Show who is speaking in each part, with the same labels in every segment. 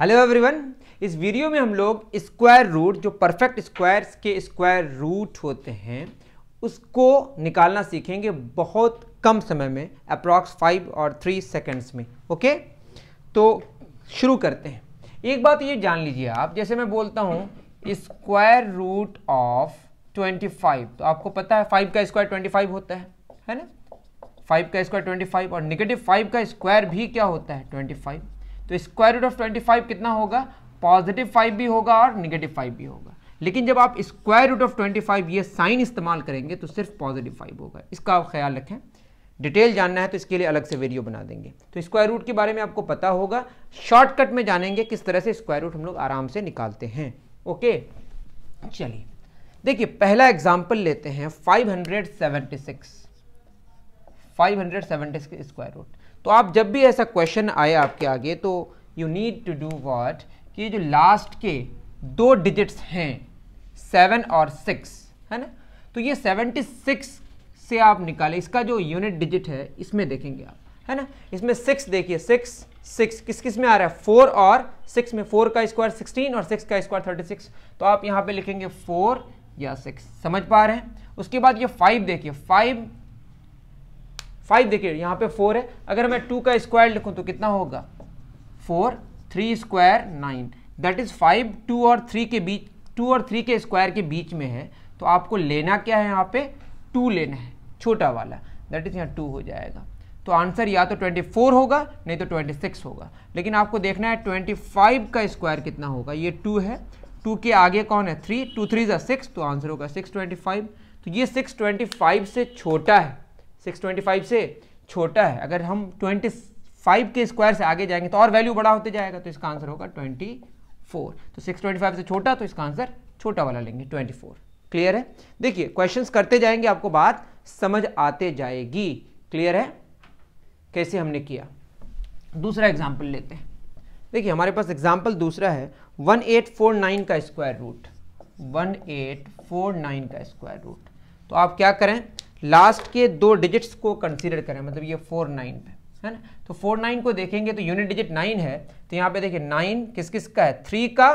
Speaker 1: hello everyone इस video में हम लोग स्क्वायर रूट जो परफेक्ट स्क्वायर्स के स्क्वायर रूट होते हैं उसको निकालना सीखेंगे बहुत कम समय में अप्रॉक्स फाइव और थ्री सेकेंड्स में ओके तो शुरू करते हैं एक बात ये जान लीजिए आप जैसे मैं बोलता हूँ स्क्वायर रूट ऑफ 25 तो आपको पता है 5 का स्क्वायर 25 होता है है ना 5 का स्क्वायर 25 और निगेटिव 5 का स्क्वायर भी क्या होता है 25 तो square root of twenty five कितना होगा पॉजिटिव फाइव भी होगा और निगेटिव फाइव भी होगा लेकिन जब आप square root of twenty five ये साइन इस्तेमाल करेंगे तो सिर्फ पॉजिटिव फाइव होगा इसका आप ख्याल रखें डिटेल जानना है तो इसके लिए अलग से वीडियो बना देंगे तो स्क्वायर रूट के बारे में आपको पता होगा शॉर्टकट में जानेंगे किस तरह से स्क्वायर रूट हम लोग आराम से निकालते हैं ओके चलिए देखिए पहला एग्जाम्पल लेते हैं 576 576 स्क्वायर रूट तो आप जब भी ऐसा क्वेश्चन आए आपके आगे तो you need to do what कि जो लास्ट के दो डिजिट्स हैं सेवन और सिक्स है ना तो ये सेवेंटी सिक्स से आप निकालें इसका जो यूनिट डिजिट है इसमें देखेंगे आप है ना इसमें सिक्स देखिए सिक्स सिक्स किस किस में आ रहा है फोर और सिक्स में फोर का स्क्वायर सिक्सटीन और सिक्स का स्क्वायर थर्टी सिक्स तो आप यहाँ पे लिखेंगे फोर या सिक्स समझ पा रहे हैं उसके बाद ये फाइव देखिए फाइव फाइव देखिए यहाँ पे फोर है अगर मैं टू का स्क्वायर लिखूँ तो कितना होगा four three square nine that is five two और थ्री के बीच टू और थ्री के स्क्वायर के बीच में है तो आपको लेना क्या है यहाँ पे टू लेना है छोटा वाला दैट इज यहाँ टू हो जाएगा तो आंसर या तो 24 होगा नहीं तो 26 होगा लेकिन आपको देखना है 25 का स्क्वायर कितना होगा ये टू है टू के आगे कौन है थ्री टू थ्री जो सिक्स तो आंसर होगा सिक्स ट्वेंटी फाइव तो ये सिक्स ट्वेंटी फाइव से छोटा है 625 से छोटा है अगर हम 25 के स्क्वायर से आगे जाएंगे तो और वैल्यू बड़ा होते जाएगा तो इसका आंसर होगा 24 तो 625 से छोटा तो इसका आंसर छोटा वाला लेंगे 24 क्लियर है देखिए क्वेश्चंस करते जाएंगे आपको बात समझ आते जाएगी क्लियर है कैसे हमने किया दूसरा एग्जाम्पल लेते हैं देखिए हमारे पास एग्जाम्पल दूसरा है 1849 का स्क्वायर रूट 1849 का स्क्वायर रूट तो आप क्या करें लास्ट के दो डिजिट्स को कंसीडर करें मतलब ये फोर नाइन पे है ना तो फोर नाइन को देखेंगे तो यूनिट डिजिट नाइन है तो यहाँ पे देखिए नाइन किस किस का है थ्री का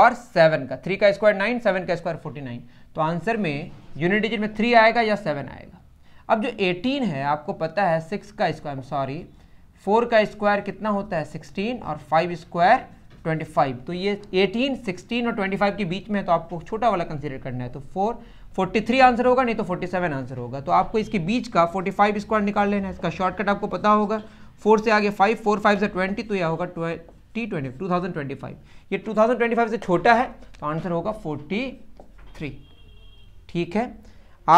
Speaker 1: और सेवन का थ्री का स्क्वायर नाइन सेवन का स्क्वायर फोर्टी नाइन तो आंसर में यूनिट डिजिट में थ्री आएगा या सेवन आएगा अब जो एटीन है आपको पता है सिक्स का स्क्वायर सॉरी फोर का स्क्वायर कितना होता है सिक्सटीन और फाइव स्क्वायर 25 तो ये 18, 16 और 25 के बीच में है तो आपको छोटा वाला कंसीडर करना है तो 4 43 आंसर होगा नहीं तो 47 आंसर होगा तो आपको इसके बीच का 45 स्क्वायर निकाल लेना है इसका शॉर्टकट आपको पता होगा फोर से आगे फाइव फोर फाइव से ट्वेंटी तो यह होगा twenty twenty two thousand twenty five ये टू थाउजेंड ट्वेंटी फाइव से छोटा है तो आंसर होगा फोर्टी थ्री ठीक है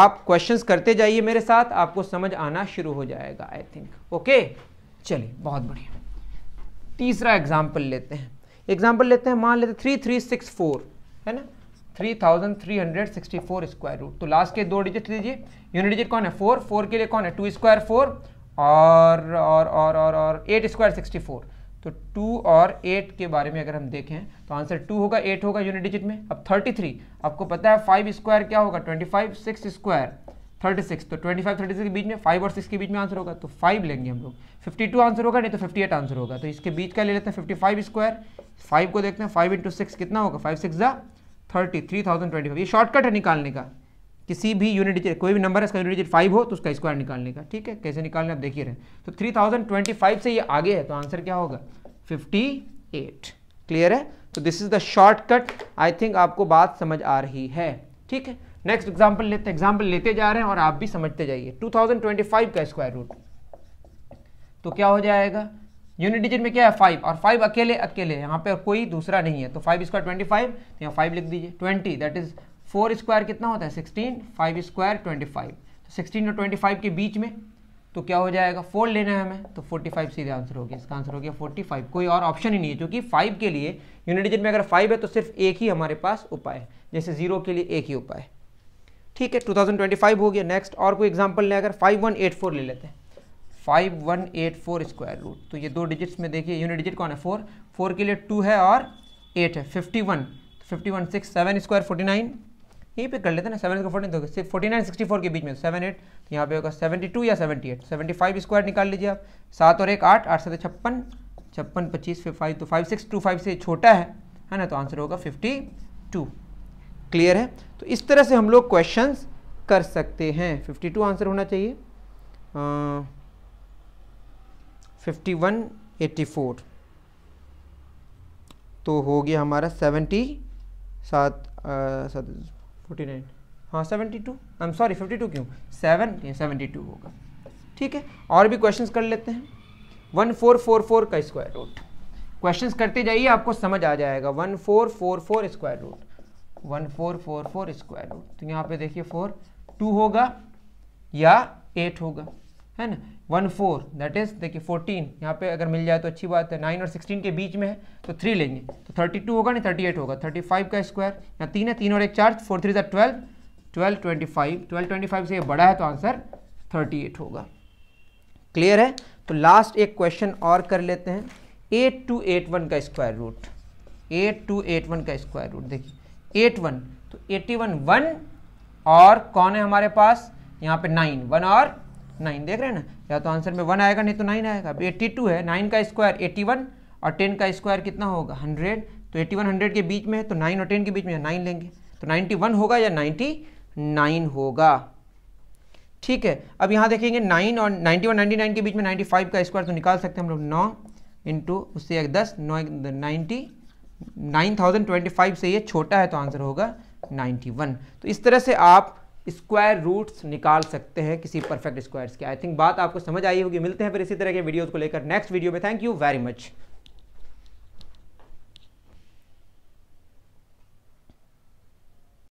Speaker 1: आप क्वेश्चंस करते जाइए मेरे साथ आपको समझ आना शुरू हो जाएगा आई थिंक ओके चलिए बहुत बढ़िया तीसरा एग्जाम्पल लेते हैं एग्जाम्पल लेते हैं मान लेते थ्री थ्री सिक्स फोर है ना 3,364 स्क्वायर रूट तो लास्ट के दो डिजिट लीजिए यूनिट डिजिट कौन है फोर फोर के लिए कौन है टू स्क्वायर फोर और और और और और एट स्क्वायर सिक्सटी फोर तो टू और एट के बारे में अगर हम देखें तो आंसर टू होगा एट होगा यूनिट डिजिट में अब थर्टी थ्री आपको पता है फाइव स्क्वायर क्या होगा twenty five six square thirty six तो ट्वेंटी फाइव थर्टी सिक्स के बीच में फाइव और सिक्स के बीच में आंसर होगा तो फाइव लेंगे हम लोग फिफ्टी टू आंसर होगा नहीं तो फिफ्टी एट आंसर होगा तो इसके बीच का ले लेते हैं फिफ्टी फाइव स्क्वायर फाइव को देखते हैं फाइव इंटू सिक्स कितना होगा फाइव सिक्स ज़ा thirty three thousand twenty five ये शॉर्टकट है निकालने का किसी भी यूनिट डिजिट कोई भी नंबर है इसका यूनिट डिजिट फाइव हो तो उसका स्क्वायर निकालने का ठीक है कैसे निकालने आप देखिए रहे तो थ्री थाउजेंड ट्वेंटी फाइव से ये आगे है तो आंसर क्या होगा फिफ्टी एट क्लियर है तो this is the shortcut I think आपको बात समझ आ रही है ठीक है नेक्स्ट एग्जाम्पल लेते एग्जाम्पल लेते जा रहे हैं और आप भी समझते जाइए फाइव का स्क्वायर रूट तो क्या हो जाएगा यूनिट डिजिट में क्या है फाइव और फाइव अकेले अकेले यहाँ पे कोई दूसरा नहीं है तो फाइव स्क्वायर ट्वेंटी फाइव तो यहाँ फाइव लिख दीजिए twenty that is four square कितना होता है sixteen five square twenty five तो सिक्सटीन और ट्वेंटी फाइव के बीच में तो क्या हो जाएगा फोर लेना है हमें तो फोर्टी फाइव सीधे आंसर हो गया इसका आंसर हो गया फोर्टी फाइव कोई और ऑप्शन ही नहीं है क्योंकि फाइव के लिए यूनिट डिजिट में अगर फाइव है तो सिर्फ एक ही हमारे पास उपाय है जैसे जीरो के लिए एक ही उपाय है ठीक है फाइव हो गया नेक्स्ट और कोई एग्जाम्पल लें अगर फोर ले लेते हैं five one eight four square root तो ये दो डिजिट्स में देखिए यूनिट डिजिट कौन है फोर फोर के लिए टू है और एट है fifty one fifty one six seven square forty nine यहीं पे कर लेते हैं ना सेवन स्क्वायर फोर्टी तो सिर्फ फोर्टी नाइन सिक्सटी फोर के बीच में सेवन तो एट तो यहाँ पे होगा सेवेंटी टू या seventy eight seventy five square निकाल लीजिए आप सात और एक आठ आठ सात छप्पन छप्पन पच्चीस फिर फाइव तो फाइव सिक्स टू फाइव से छोटा है है ना तो आंसर होगा फिफ्टी टू क्लियर है तो इस तरह से हम लोग क्वेश्चन कर सकते हैं फिफ्टी टू आंसर होना चाहिए आ, फिफ्टी वन एट्टी फोर तो हो गया हमारा सेवेंटी सात फोर्टी नाइन हाँ seventy two I am sorry fifty two क्यों सेवन सेवेंटी टू होगा ठीक है और भी क्वेश्चंस कर लेते हैं वन फोर फोर फोर का स्क्वायर रूट क्वेश्चंस करते जाइए आपको समझ आ जाएगा one four four four square root one four four four square root तो यहाँ पे देखिए फोर टू होगा या एट होगा है ना वन फोर दैट इज देखिए फोर्टीन यहाँ पे अगर मिल जाए तो अच्छी बात है नाइन और सिक्सटीन के बीच में है तो थ्री लेंगे तो थर्टी टू होगा नहीं थर्टी एट होगा थर्टी फाइव का स्क्वायर यहाँ तीन है तीन और एक चार फोर थ्री ज़ा twelve twelve twenty five twelve twenty five से ये बड़ा है तो आंसर थर्टी एट होगा क्लियर है तो लास्ट एक क्वेश्चन और कर लेते हैं एट टू एट वन का square root eight two eight one का स्क्वायर रूट देखिए एट वन तो एटी वन वन और कौन है हमारे पास यहाँ पे नाइन वन और नाइन देख रहे हैं ना या तो आंसर में वन आएगा नहीं तो नाइन आएगा अब एट्टी टू है नाइन का स्क्वायर एट्टी वन और टेन का स्क्वायर कितना होगा हंड्रेड तो एट्टी वन हंड्रेड के बीच में है तो नाइन और टेन के बीच में नाइन लेंगे तो नाइन्टी वन होगा या नाइन्टी नाइन होगा ठीक है अब यहाँ देखेंगे नाइन और नाइन्टी वन नाइन्टी नाइन के बीच में नाइन्टी फाइव का स्क्वायर तो निकाल सकते हैं हम लोग नौ इंटू उससे एक दस नौ ninety nine thousand twenty five से ये छोटा है तो आंसर होगा नाइन्टी वन तो इस तरह से आप स्क्वायर रूट्स निकाल सकते हैं किसी परफेक्ट स्क्वायर्स के आई थिंक बात आपको समझ आई होगी मिलते हैं फिर इसी तरह के वीडियोज़ को लेकर नेक्स्ट वीडियो में थैंक यू वेरी मच